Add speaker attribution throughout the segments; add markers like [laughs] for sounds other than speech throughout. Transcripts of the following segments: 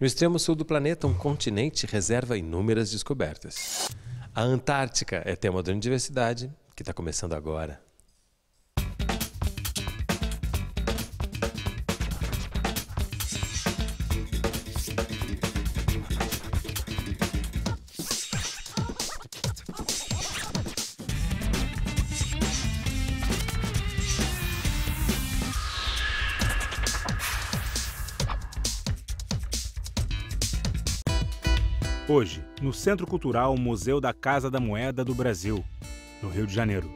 Speaker 1: No extremo sul do planeta, um continente reserva inúmeras descobertas. A Antártica é tema da universidade, que está começando agora.
Speaker 2: Centro Cultural Museu da Casa da Moeda do Brasil, no Rio de Janeiro.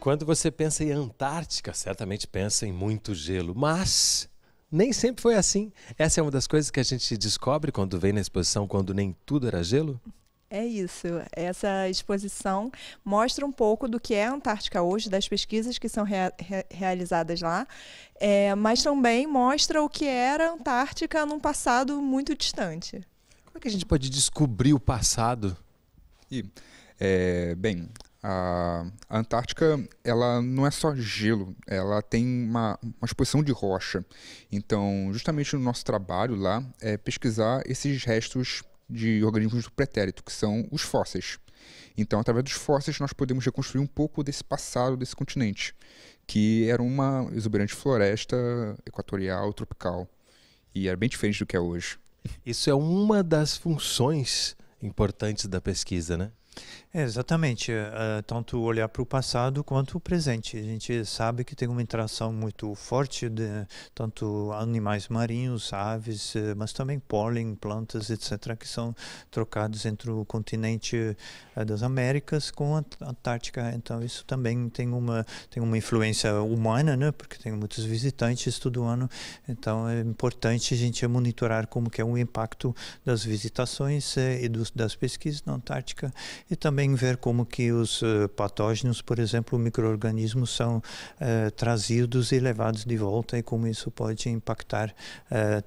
Speaker 1: Quando você pensa em Antártica, certamente pensa em muito gelo, mas nem sempre foi assim. Essa é uma das coisas que a gente descobre quando vem na exposição Quando Nem Tudo Era Gelo.
Speaker 3: É isso. Essa exposição mostra um pouco do que é a Antártica hoje, das pesquisas que são rea realizadas lá, é, mas também mostra o que era a Antártica num passado muito distante. Como é que a gente
Speaker 2: pode descobrir o passado? E, é, bem, a Antártica ela não é só gelo, ela tem uma, uma exposição de rocha. Então, justamente o no nosso trabalho lá é pesquisar esses restos de organismos do pretérito, que são os fósseis. Então, através dos fósseis, nós podemos reconstruir um pouco desse passado desse continente, que era uma exuberante floresta equatorial tropical. E era bem diferente do que é hoje. Isso é uma das funções importantes
Speaker 1: da pesquisa, né?
Speaker 4: É, exatamente, uh, tanto olhar para o passado quanto o presente. A gente sabe que tem uma interação muito forte de tanto animais marinhos, aves, uh, mas também pólen, plantas, etc., que são trocados entre o continente uh, das Américas com a Antártica. Então isso também tem uma tem uma influência humana, né? Porque tem muitos visitantes todo ano. Então é importante a gente monitorar como que é o impacto das visitações e dos, das pesquisas na Antártica e também ver como que os eh, patógenos, por exemplo, microorganismos são eh, trazidos e levados de volta e como isso pode impactar eh,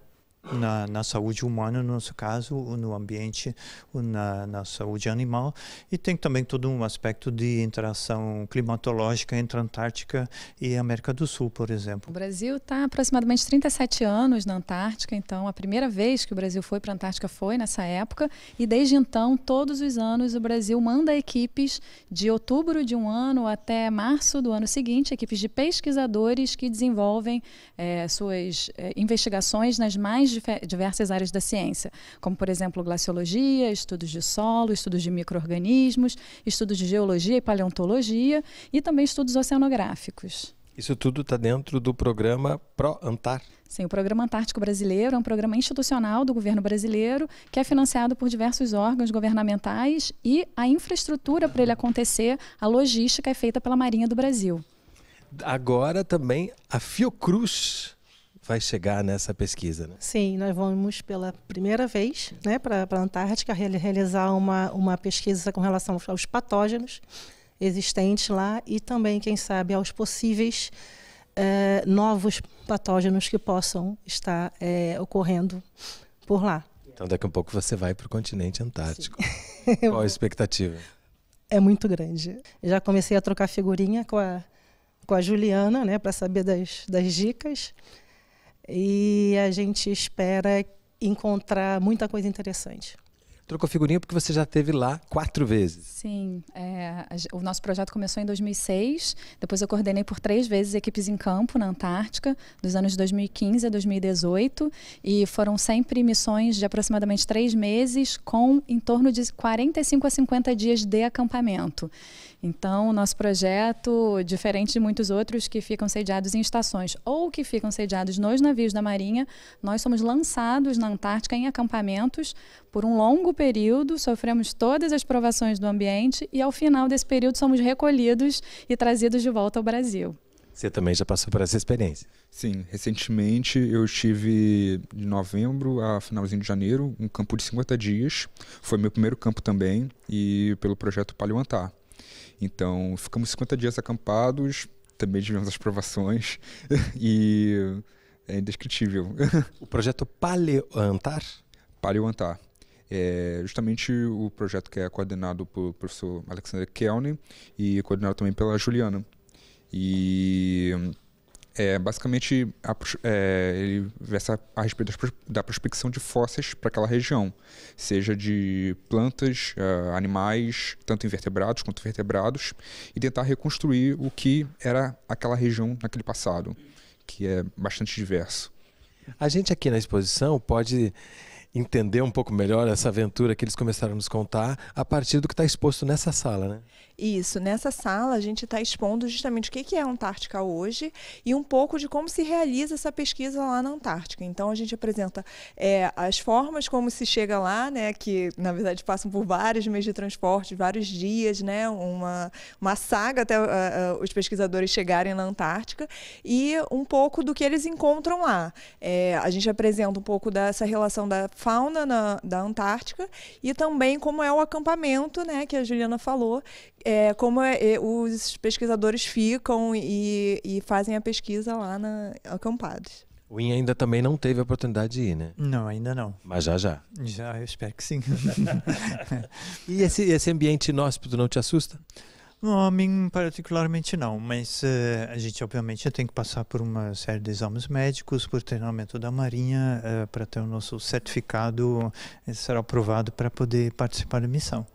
Speaker 4: na, na saúde humana, no nosso caso, no ambiente, na, na saúde animal. E tem também todo um aspecto de interação climatológica entre a Antártica e a América do Sul, por exemplo. O
Speaker 5: Brasil está aproximadamente 37 anos na Antártica, então a primeira vez que o Brasil foi para a Antártica foi nessa época, e desde então, todos os anos, o Brasil manda equipes de outubro de um ano até março do ano seguinte, equipes de pesquisadores que desenvolvem eh, suas eh, investigações nas mais diversas áreas da ciência, como, por exemplo, glaciologia, estudos de solo, estudos de micro-organismos, estudos de geologia e paleontologia e também estudos oceanográficos.
Speaker 1: Isso tudo está dentro do programa Pro-Antar?
Speaker 5: Sim, o Programa Antártico Brasileiro é um programa institucional do governo brasileiro que é financiado por diversos órgãos governamentais e a infraestrutura para ele acontecer, a logística é feita pela Marinha do Brasil.
Speaker 1: Agora também a Fiocruz vai chegar nessa pesquisa. Né?
Speaker 6: Sim, nós vamos pela primeira vez né, para a Antártica realizar uma, uma pesquisa com relação aos patógenos existentes lá e também, quem sabe, aos possíveis eh, novos patógenos que possam estar eh, ocorrendo por lá.
Speaker 1: Então, daqui a pouco você vai para o continente antártico. Sim. [laughs] Qual a [laughs] expectativa?
Speaker 6: É muito grande. Já comecei a trocar figurinha com a, com a Juliana, né, para saber das, das dicas e a gente espera encontrar muita coisa interessante.
Speaker 1: Trocou figurinha porque você já teve lá quatro vezes.
Speaker 5: Sim, é, o nosso projeto começou em 2006, depois eu coordenei por três vezes equipes em campo na Antártica, dos anos 2015 a 2018, e foram sempre missões de aproximadamente três meses, com em torno de 45 a 50 dias de acampamento. Então, o nosso projeto, diferente de muitos outros que ficam sediados em estações ou que ficam sediados nos navios da Marinha, nós somos lançados na Antártica em acampamentos por um longo período, sofremos todas as provações do ambiente e, ao final desse período, somos recolhidos e trazidos de volta ao Brasil.
Speaker 2: Você também já passou por essa experiência? Sim, recentemente eu estive de novembro a finalzinho de janeiro, um campo de 50 dias. Foi meu primeiro campo também e pelo projeto Paleoantar. Então, ficamos 50 dias acampados, também tivemos as provações [laughs] e é indescritível. [laughs] O projeto Paleoantar? Paleoantar. É justamente o projeto que é coordenado pelo professor Alexander Kelny e coordenado também pela Juliana. E é, basicamente, a, é, ele versa a respeito da prospecção de fósseis para aquela região, seja de plantas, uh, animais, tanto invertebrados quanto vertebrados, e tentar reconstruir o que era aquela região naquele passado, que é bastante diverso. A gente aqui
Speaker 1: na exposição pode entender um pouco melhor essa aventura que eles começaram a nos contar a partir do que está exposto nessa sala, né?
Speaker 3: Isso, nessa sala a gente está expondo justamente o que é a Antártica hoje e um pouco de como se realiza essa pesquisa lá na Antártica. Então a gente apresenta é, as formas como se chega lá, né, que na verdade passam por vários meios de transporte, vários dias, né, uma, uma saga até uh, uh, os pesquisadores chegarem na Antártica e um pouco do que eles encontram lá. É, a gente apresenta um pouco dessa relação da fauna na, da Antártica e também como é o acampamento, né, que a Juliana falou, é, como é, é, os pesquisadores ficam e, e fazem a pesquisa lá na Acampados.
Speaker 1: O IN ainda também não teve a oportunidade de ir, né? Não, ainda não. Mas já já.
Speaker 4: Já, eu espero que sim. [laughs] e esse, esse ambiente inóspito não te assusta? Não, a mim particularmente não, mas uh, a gente obviamente tem que passar por uma série de exames médicos, por treinamento da Marinha, uh, eh, para ter o nosso certificado, eh, será aprovado para poder participar da missão.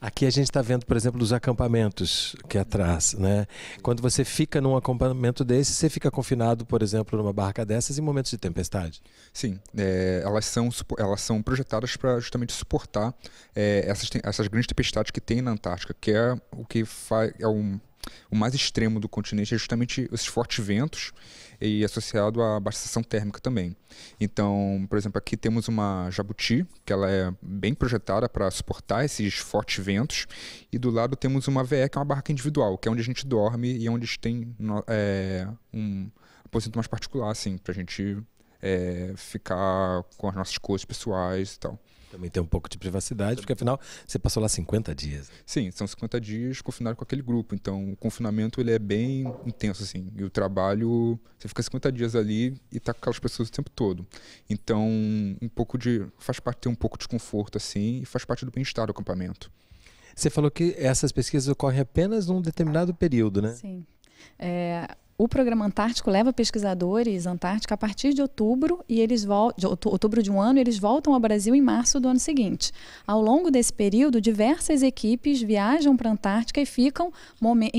Speaker 1: Aqui a gente está vendo, por exemplo, os acampamentos que é atrás, né? Quando você fica num acampamento desse, você fica confinado, por exemplo, numa barraca dessas em momentos de tempestade?
Speaker 2: Sim, é, elas, são, elas são projetadas para justamente suportar é, essas, essas grandes tempestades que tem na Antártica, que é o que faz, é um o mais extremo do continente é justamente esses fortes ventos e associado à abastecição térmica também. Então, por exemplo, aqui temos uma jabuti, que ela é bem projetada para suportar esses fortes ventos, e do lado temos uma VE, que é uma barraca individual, que é onde a gente dorme e onde a gente tem é, um aposento mais particular, assim, para a gente é, ficar com as nossas coisas pessoais e tal. Também tem um pouco de privacidade, porque afinal você passou lá 50 dias. Né? Sim, são 50 dias confinado com aquele grupo. Então o confinamento ele é bem intenso, assim. E o trabalho, você fica 50 dias ali e tá com aquelas pessoas o tempo todo. Então, um pouco de. faz parte ter um pouco de conforto, assim, e faz parte do bem-estar do acampamento. Você falou que essas pesquisas ocorrem apenas num determinado período, né?
Speaker 5: Sim. É, o programa Antártico leva pesquisadores Antártica a partir de outubro e eles de outubro de um ano eles voltam ao Brasil em março do ano seguinte. Ao longo desse período, diversas equipes viajam para a Antártica e ficam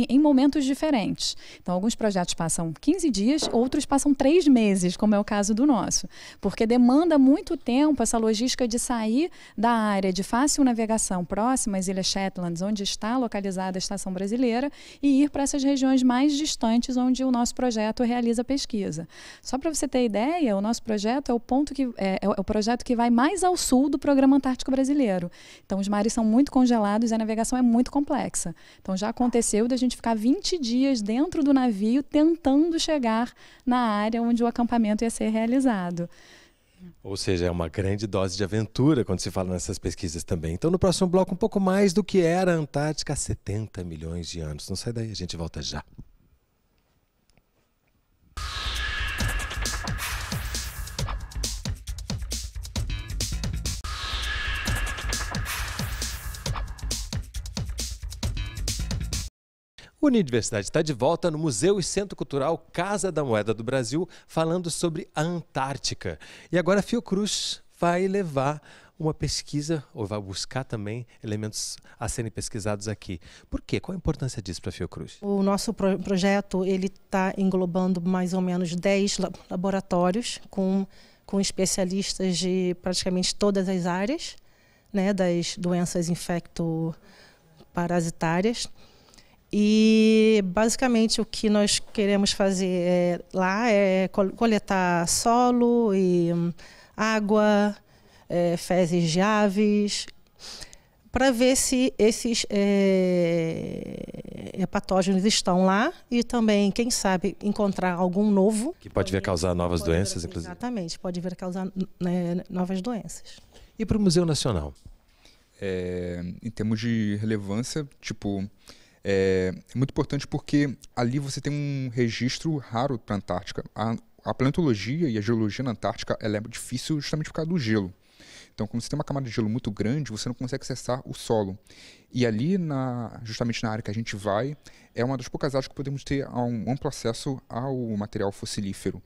Speaker 5: em momentos diferentes. Então, alguns projetos passam 15 dias, outros passam três meses, como é o caso do nosso, porque demanda muito tempo essa logística de sair da área de fácil navegação próxima às Ilhas Shetlands, onde está localizada a estação brasileira, e ir para essas regiões mais distantes onde o o nosso projeto realiza pesquisa. Só para você ter ideia, o nosso projeto é o ponto que é, é, é, o projeto que vai mais ao sul do programa Antártico Brasileiro. Então os mares são muito congelados e a navegação é muito complexa. Então já aconteceu de a gente ficar 20 dias dentro do navio tentando chegar na área onde o acampamento ia ser realizado.
Speaker 1: Ou seja, é uma grande dose de aventura quando se fala nessas pesquisas também. Então, no próximo bloco, um pouco mais do que era a Antártica há 70 milhões de anos. Não sai daí, a gente volta já. Universidade está de volta no Museu e Centro Cultural Casa da Moeda do Brasil, falando sobre a Antártica. E agora a Fiocruz vai levar uma pesquisa, ou vai buscar também elementos a serem pesquisados aqui. Por quê? Qual a importância disso para a Fiocruz?
Speaker 6: O nosso pro projeto ele está englobando mais ou menos 10 laboratórios com, com especialistas de praticamente todas as áreas né, das doenças infecto-parasitárias. E basicamente o que nós queremos fazer é, lá é coletar solo e hum, água, é, fezes de aves, para ver se esses é, patógenos estão lá e também, quem sabe, encontrar algum novo.
Speaker 1: Que pode vir a causar novas doenças, inclusive.
Speaker 6: Exatamente, pode vir a causar né, novas doenças. E
Speaker 2: para o Museu Nacional? É, em termos de relevância, tipo, é muito importante porque ali você tem um registro raro para a Antártica. A, plantologia e a geologia na Antártica ela é difícil justamente por causa do gelo. Então, como você tem uma camada de gelo muito grande, você não consegue acessar o solo. E ali, na, justamente na área que a gente vai, é uma das poucas áreas que podemos ter um amplo acesso ao material fossilífero.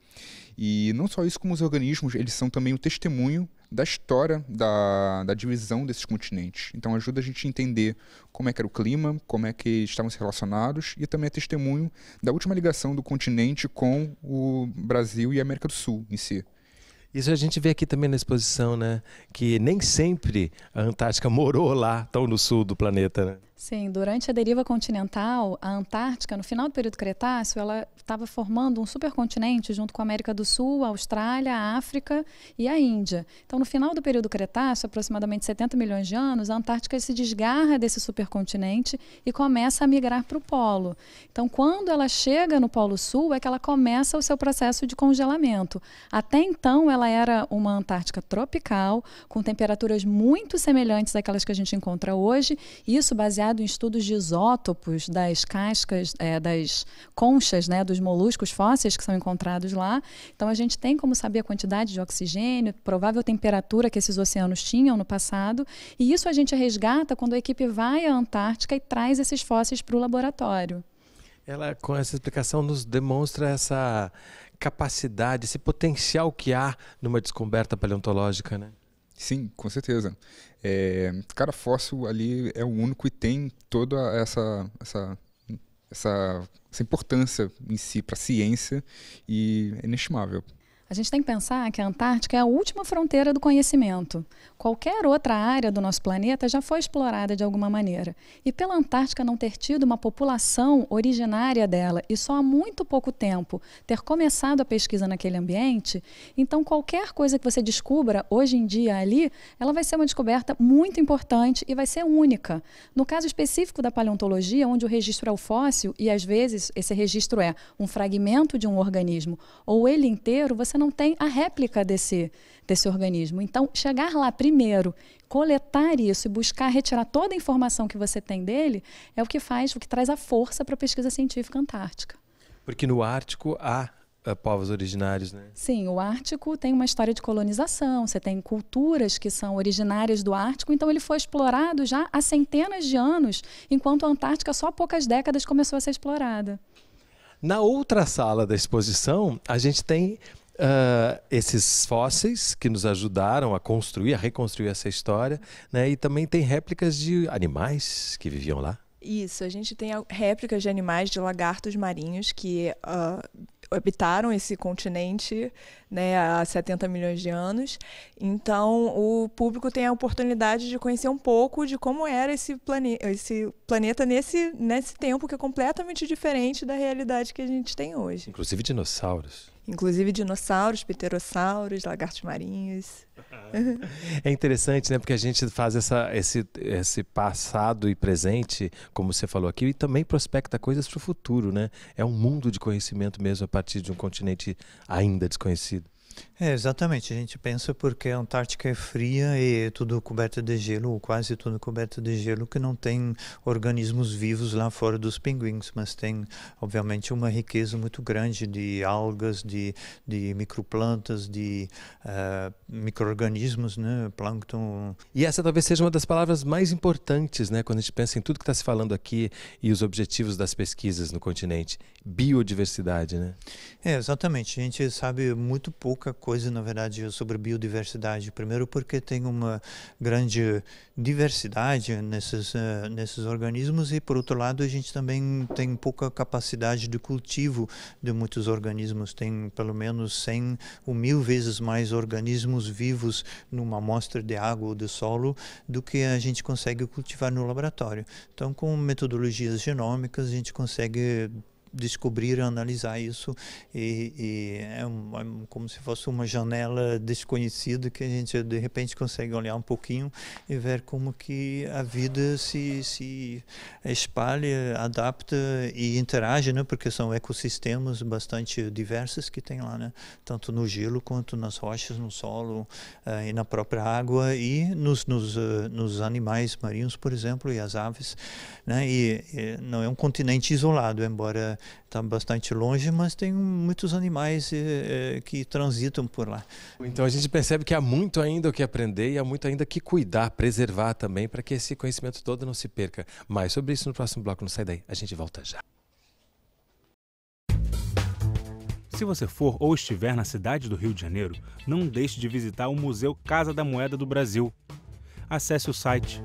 Speaker 2: E não só isso, como os organismos, eles são também o testemunho da história da, da divisão desses continentes. Então ajuda a gente a entender como é que era o clima, como é que estavam se relacionados e também é testemunho da última ligação do continente com o Brasil e a América do Sul em si. Isso a gente vê aqui também na exposição, né? Que nem sempre a Antártica morou lá, tão
Speaker 1: no sul do planeta, né?
Speaker 5: Sim, durante a deriva continental, a Antártica, no final do período Cretáceo, ela estava formando um supercontinente junto com a América do Sul, a Austrália, a África e a Índia. Então, no final do período Cretáceo, aproximadamente 70 milhões de anos, a Antártica se desgarra desse supercontinente e começa a migrar para o polo. Então, quando ela chega no Polo Sul, é que ela começa o seu processo de congelamento. Até então, ela ela era uma Antártica tropical, com temperaturas muito semelhantes àquelas que a gente encontra hoje, isso baseado em estudos de isótopos das cascas, é, das conchas, né, dos moluscos fósseis que são encontrados lá. Então a gente tem como saber a quantidade de oxigênio, provável temperatura que esses oceanos tinham no passado, e isso a gente resgata quando a equipe vai à Antártica e traz esses fósseis para o laboratório.
Speaker 1: Ela, com essa explicação, nos demonstra essa capacidade, esse potencial que há numa
Speaker 2: descoberta paleontológica, né? Sim, com certeza. É, cara, fóssil ali é o único e tem toda essa, essa, essa, essa importância em si para a ciência e é inestimável.
Speaker 5: A gente tem que pensar que a Antártica é a última fronteira do conhecimento. Qualquer outra área do nosso planeta já foi explorada de alguma maneira. E pela Antártica não ter tido uma população originária dela e só há muito pouco tempo ter começado a pesquisa naquele ambiente, então qualquer coisa que você descubra hoje em dia ali, ela vai ser uma descoberta muito importante e vai ser única. No caso específico da paleontologia, onde o registro é o fóssil e às vezes esse registro é um fragmento de um organismo ou ele inteiro, você você não tem a réplica desse, desse organismo. Então, chegar lá primeiro, coletar isso e buscar retirar toda a informação que você tem dele é o que faz, o que traz a força para a pesquisa científica antártica.
Speaker 1: Porque no Ártico há eh, povos originários, né?
Speaker 5: Sim, o Ártico tem uma história de colonização, você tem culturas que são originárias do Ártico, então ele foi explorado já há centenas de anos, enquanto a Antártica só há poucas décadas começou a ser explorada.
Speaker 1: Na outra sala da exposição, a gente tem uh, esses fósseis que nos ajudaram a construir, a reconstruir essa história, né? E também tem réplicas de animais que viviam lá.
Speaker 3: Isso, a gente tem réplicas de animais, de lagartos marinhos que uh, habitaram esse continente né, há 70 milhões de anos. Então, o público tem a oportunidade de conhecer um pouco de como era esse, plane esse planeta nesse, nesse tempo que é completamente diferente da realidade que a gente tem hoje.
Speaker 1: Inclusive dinossauros.
Speaker 3: Inclusive dinossauros, pterossauros, lagartos marinhos.
Speaker 1: É interessante, né? Porque a gente faz essa, esse, esse passado e presente, como você falou aqui, e também prospecta coisas para o futuro, né? É um mundo de conhecimento mesmo a partir de um continente ainda desconhecido.
Speaker 4: É, exatamente, a gente pensa porque a Antártica é fria e tudo coberto de gelo, ou quase tudo coberto de gelo, que não tem organismos vivos lá fora dos pinguins, mas tem, obviamente, uma riqueza muito grande de algas, de, de microplantas, de uh, micro-organismos, né, plâncton.
Speaker 1: E essa talvez seja uma das palavras mais importantes, né, quando a gente pensa em tudo que está se falando aqui e os objetivos das pesquisas no continente, biodiversidade, né?
Speaker 4: É, exatamente. A gente sabe muito pouca coisa, na verdade, sobre biodiversidade. Primeiro, porque tem uma grande diversidade nesses, uh, nesses organismos, e por outro lado, a gente também tem pouca capacidade de cultivo de muitos organismos. Tem pelo menos 100 ou mil vezes mais organismos vivos numa amostra de água ou de solo do que a gente consegue cultivar no laboratório. Então, com metodologias genômicas, a gente consegue descobrir, analisar isso e, e é, um, é, como se fosse uma janela desconhecida que a gente de repente consegue olhar um pouquinho e ver como que a vida se, se espalha, adapta e interage, né? Porque são ecossistemas bastante diversos que tem lá, né? Tanto no gelo quanto nas rochas, no solo uh, e na própria água e nos, nos, uh, nos animais marinhos, por exemplo, e as aves, né? E, e não é um continente isolado, embora está bastante longe, mas tem muitos animais é, que transitam por lá. Então a gente
Speaker 1: percebe que há muito ainda o que aprender e há muito ainda que cuidar, preservar também, para que esse conhecimento todo não se perca. Mais sobre isso no próximo bloco, não sai daí, a gente volta já. Se você for ou estiver na cidade do Rio de Janeiro, não deixe de
Speaker 2: visitar o Museu Casa da Moeda do Brasil. Acesse o site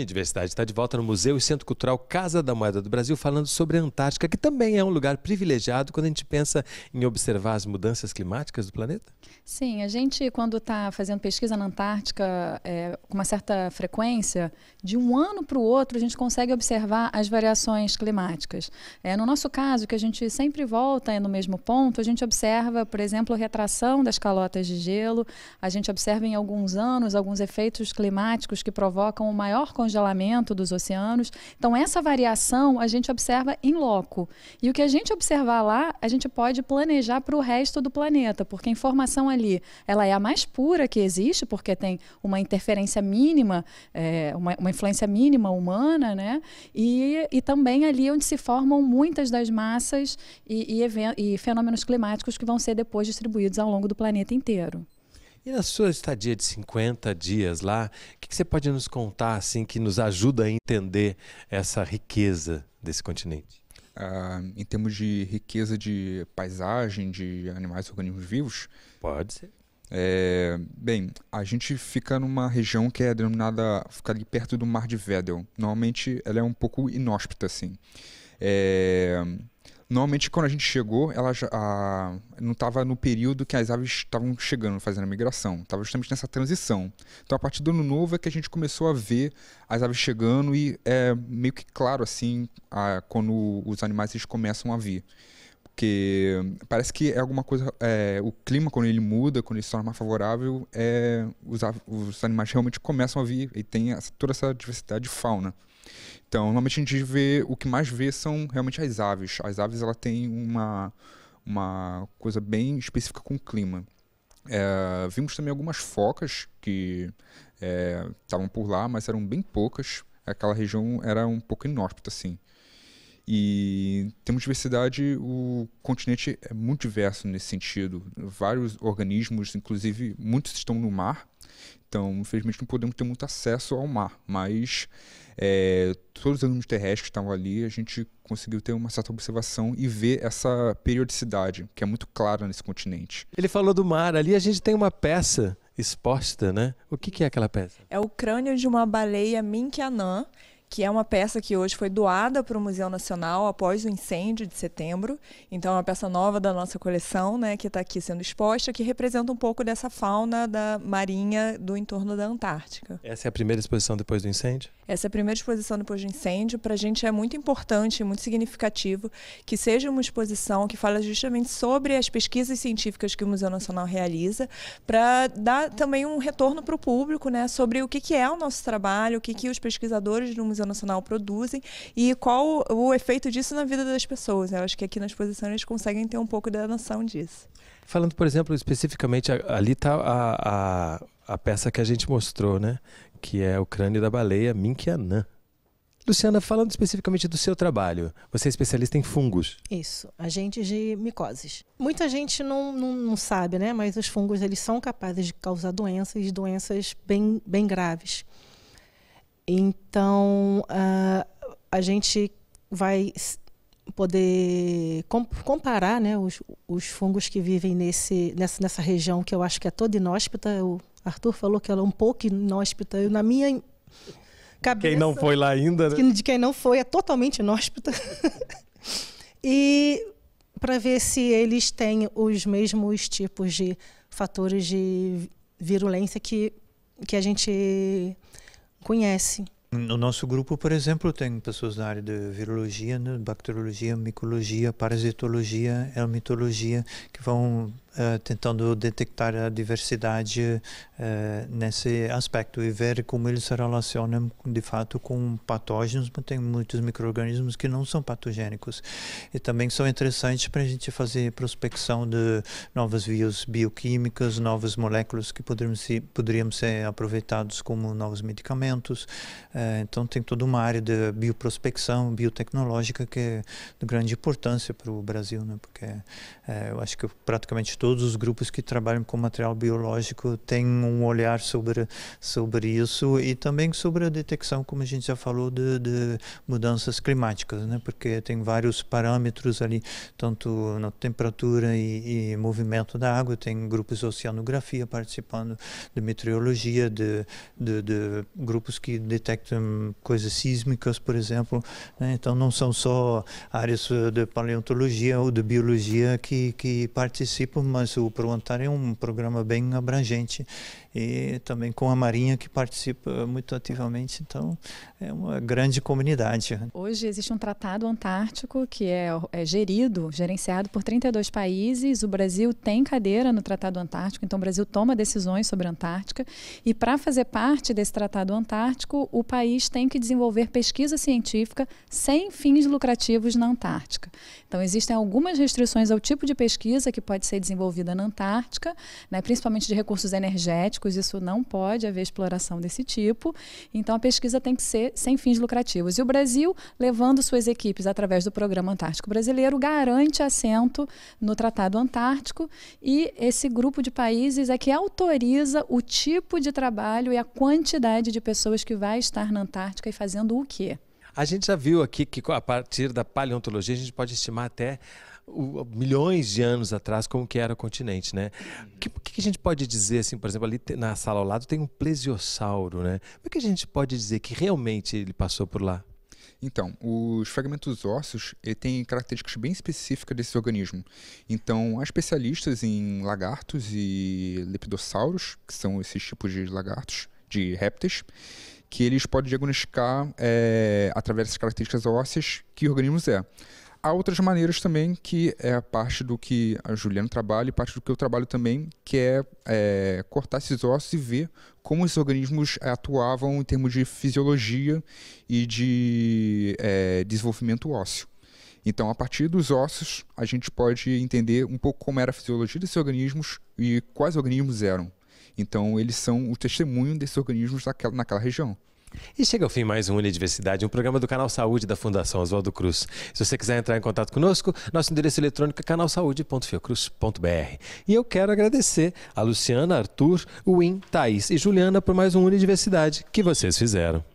Speaker 1: Universidade está de volta no Museu e Centro Cultural Casa da Moeda do Brasil, falando sobre a Antártica, que também é um lugar privilegiado quando a gente pensa em observar as mudanças climáticas do planeta.
Speaker 5: Sim, a gente, quando está fazendo pesquisa na Antártica é, com uma certa frequência, de um ano para o outro, a gente consegue observar as variações climáticas. É, no nosso caso, que a gente sempre volta é, no mesmo ponto, a gente observa, por exemplo, a retração das calotas de gelo, a gente observa em alguns anos alguns efeitos climáticos que provocam o maior congelamento dos oceanos. Então, essa variação a gente observa em loco. E o que a gente observar lá, a gente pode planejar para o resto do planeta, porque a informação ali ela é a mais pura que existe, porque tem uma interferência mínima, é, uma, uma, influência mínima humana, né? E, e também ali onde se formam muitas das massas e, e, e fenômenos climáticos que vão ser depois distribuídos ao longo do planeta inteiro.
Speaker 1: E na sua estadia de 50 dias lá, o que, que, você pode nos contar assim que nos ajuda a entender essa
Speaker 2: riqueza desse continente? Ah, em termos de riqueza de paisagem, de animais e organismos vivos? Pode ser. É, bem, a gente fica numa região que é denominada, fica ali perto do Mar de Vedel. Normalmente ela é um pouco inóspita, assim. É, Normalmente, quando a gente chegou, ela já, a, não estava no período que as aves estavam chegando, fazendo a migração. Estava justamente nessa transição. Então, a partir do ano novo é que a gente começou a ver as aves chegando e é meio que claro, assim, a, quando os animais eles começam a vir. Porque parece que é alguma coisa... É, o clima, quando ele muda, quando ele se torna mais favorável, é, os, os animais realmente começam a vir e tem essa, toda essa diversidade de fauna. Então, normalmente a gente vê, o que mais vê são realmente as aves. As aves, ela tem uma, uma coisa bem específica com o clima. É, vimos também algumas focas que é, estavam é, por lá, mas eram bem poucas. Aquela região era um pouco inóspita, assim. E temos diversidade, o continente é muito diverso nesse sentido. Vários organismos, inclusive muitos estão no mar, então, infelizmente, não podemos ter muito acesso ao mar, mas é, todos os anos terrestres que estavam ali, a gente conseguiu ter uma certa observação e ver essa periodicidade, que é muito clara nesse continente. Ele
Speaker 1: falou do mar, ali a gente tem uma peça
Speaker 2: exposta, né?
Speaker 1: O que, que é aquela peça?
Speaker 3: É o crânio de uma baleia minkianã, que é uma peça que hoje foi doada para o Museu Nacional após o incêndio de setembro. Então, é uma peça nova da nossa coleção, né, que está aqui sendo exposta, que representa um pouco dessa fauna da marinha do entorno da Antártica.
Speaker 1: Essa é a primeira exposição depois do incêndio?
Speaker 3: Essa é a primeira exposição depois do incêndio. Para a gente é muito importante, muito significativo que seja uma exposição que fala justamente sobre as pesquisas científicas que o Museu Nacional realiza, para dar também um retorno para o público né, sobre o que, que é o nosso trabalho, o que, que os pesquisadores do Museu Nacional produzem e qual o efeito disso na vida das pessoas. Né? Eu acho que aqui na exposição eles conseguem ter um pouco da noção disso.
Speaker 1: Falando, por exemplo, especificamente, ali está a, a, a, peça que a gente mostrou, né? Que é o crânio da baleia Minkianã.
Speaker 3: Luciana, falando
Speaker 1: especificamente do seu trabalho, você é especialista em fungos.
Speaker 6: Isso, agentes de micoses. Muita gente não, não, não, sabe, né? Mas os fungos eles são capazes de causar doenças, doenças bem, bem graves. Então, uh, a gente vai poder comparar né, os, os, fungos que vivem nesse, nessa, nessa região que eu acho que é toda inóspita. O Arthur falou que ela é um pouco inóspita. Eu, na minha cabeça... Quem não foi
Speaker 1: lá ainda, né? De
Speaker 6: quem não foi é totalmente inóspita. [laughs] e para ver se eles têm os mesmos tipos de fatores de virulência que, que a gente conhece,
Speaker 4: no nosso grupo, por exemplo, tem pessoas da área de virologia, né, bacteriologia, micologia, parasitologia, helmitologia, que vão uh, tentando detectar a diversidade uh, nesse aspecto e ver como eles se relacionam de fato com patógenos, mas tem muitos micro-organismos que não são patogênicos. E também são interessantes para a gente fazer prospecção de novas vias bioquímicas, novas moléculas que poderiam ser, poderiam ser aproveitados como novos medicamentos. Uh, é, então tem toda uma área de bioprospecção, biotecnológica que é de grande importância para o Brasil, né? porque é, eu acho que praticamente todos os grupos que trabalham com material biológico têm um olhar sobre sobre isso e também sobre a detecção, como a gente já falou, de, de mudanças climáticas, né? Porque tem vários parâmetros ali, tanto na temperatura e, e movimento da água, tem grupos de oceanografia participando, de meteorologia, de, de, de grupos que detectam coisas sísmicas, por exemplo. Né? Então não são só áreas de paleontologia ou de biologia que que, que participam, mas o Pro é um programa bem abrangente e também com a Marinha que participa muito ativamente. Então é uma grande comunidade.
Speaker 5: Hoje existe um tratado antártico que é, é gerido, gerenciado por 32 países. O Brasil tem cadeira no tratado antártico, então o Brasil toma decisões sobre a Antártica. E para fazer parte desse tratado antártico, o país tem que desenvolver pesquisa científica sem fins lucrativos na Antártica. Então existem algumas restrições ao tipo de pesquisa que pode ser desenvolvida na Antártica, né, principalmente de recursos energéticos biológicos, isso não pode haver exploração desse tipo. Então a pesquisa tem que ser sem fins lucrativos. E o Brasil, levando suas equipes através do Programa Antártico Brasileiro, garante assento no Tratado Antártico e esse grupo de países é que autoriza o tipo de trabalho e a quantidade de pessoas que vai estar na Antártica e fazendo o quê?
Speaker 1: A gente já viu aqui que a partir da paleontologia a gente pode estimar até milhões de anos atrás como que era o continente, né? O uhum. que, que, a gente pode dizer, assim, por exemplo, ali na sala ao lado tem um
Speaker 2: plesiosauro, né? O que a gente pode dizer que realmente ele passou por lá? Então, os fragmentos ósseos têm características bem específicas desse organismo. Então, há especialistas em lagartos e lepidossauros, que são esses tipos de lagartos, de répteis, que eles podem diagnosticar é, através das características ósseas que organismo é há outras maneiras também, que é a parte do que a Juliana trabalha e parte do que eu trabalho também, que é, é cortar esses ossos e ver como esses organismos atuavam em termos de fisiologia e de é, desenvolvimento ósseo. Então, a partir dos ossos, a gente pode entender um pouco como era a fisiologia desses organismos e quais organismos eram. Então, eles são o testemunho desses organismos naquela, naquela região.
Speaker 1: E chega ao fim mais um Universidade, um programa do Canal Saúde da Fundação Oswaldo Cruz. Se você quiser entrar em contato conosco, nosso endereço eletrônico é canalsaúde.fiocruz.br. E eu quero agradecer a Luciana, Arthur, Win, Thaís e Juliana por mais um Universidade que vocês fizeram.